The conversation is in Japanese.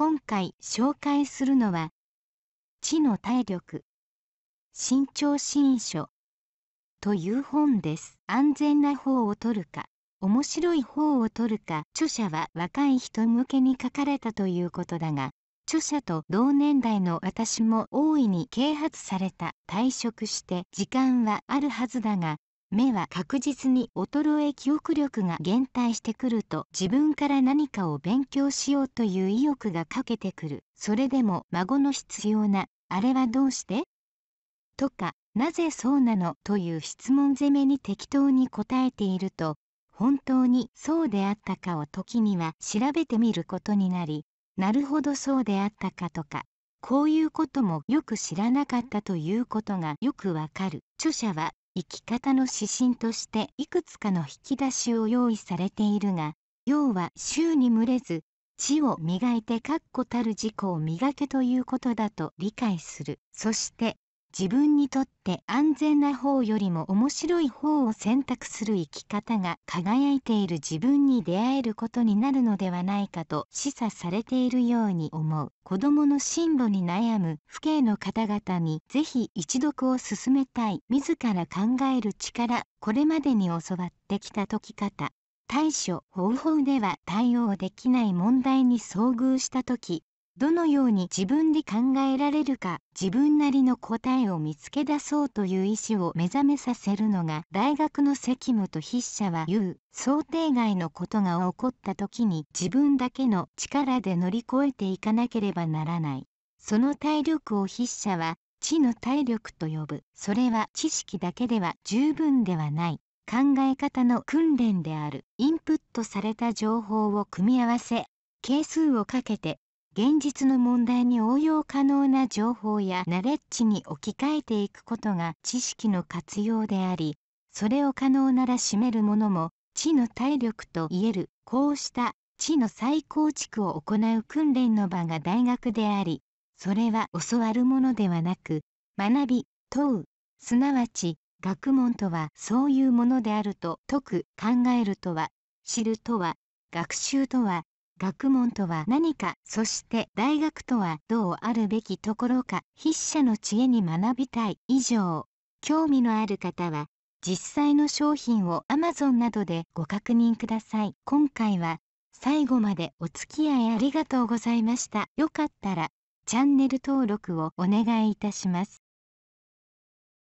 今回紹介するのは「知の体力新潮新書」という本です。安全な方を取るか面白い方を取るか著者は若い人向けに書かれたということだが著者と同年代の私も大いに啓発された退職して時間はあるはずだが目は確実に衰え記憶力が減退してくると自分から何かを勉強しようという意欲が欠けてくるそれでも孫の必要な「あれはどうして?」とか「なぜそうなの?」という質問攻めに適当に答えていると本当にそうであったかを時には調べてみることになりなるほどそうであったかとかこういうこともよく知らなかったということがよくわかる著者は生き方の指針としていくつかの引き出しを用意されているが要は衆に群れず知を磨いて確固たる自己を磨けということだと理解するそして自分にとって安全な方よりも面白い方を選択する生き方が輝いている自分に出会えることになるのではないかと示唆されているように思う子どもの進路に悩む父兄の方々にぜひ一読を進めたい自ら考える力これまでに教わってきた解き方対処方法では対応できない問題に遭遇した時どのように自分で考えられるか自分なりの答えを見つけ出そうという意思を目覚めさせるのが大学の責務と筆者は言う想定外のことが起こった時に自分だけの力で乗り越えていかなければならないその体力を筆者は知の体力と呼ぶそれは知識だけでは十分ではない考え方の訓練であるインプットされた情報を組み合わせ係数をかけて現実の問題に応用可能な情報やナレッジに置き換えていくことが知識の活用でありそれを可能なら占めるものも知の体力といえるこうした知の再構築を行う訓練の場が大学でありそれは教わるものではなく学び問うすなわち学問とはそういうものであると説く考えるとは知るとは学習とは学問とは何かそして大学とはどうあるべきところか筆者の知恵に学びたい以上興味のある方は実際の商品を Amazon などでご確認ください今回は最後までお付き合いありがとうございましたよかったらチャンネル登録をお願いいたします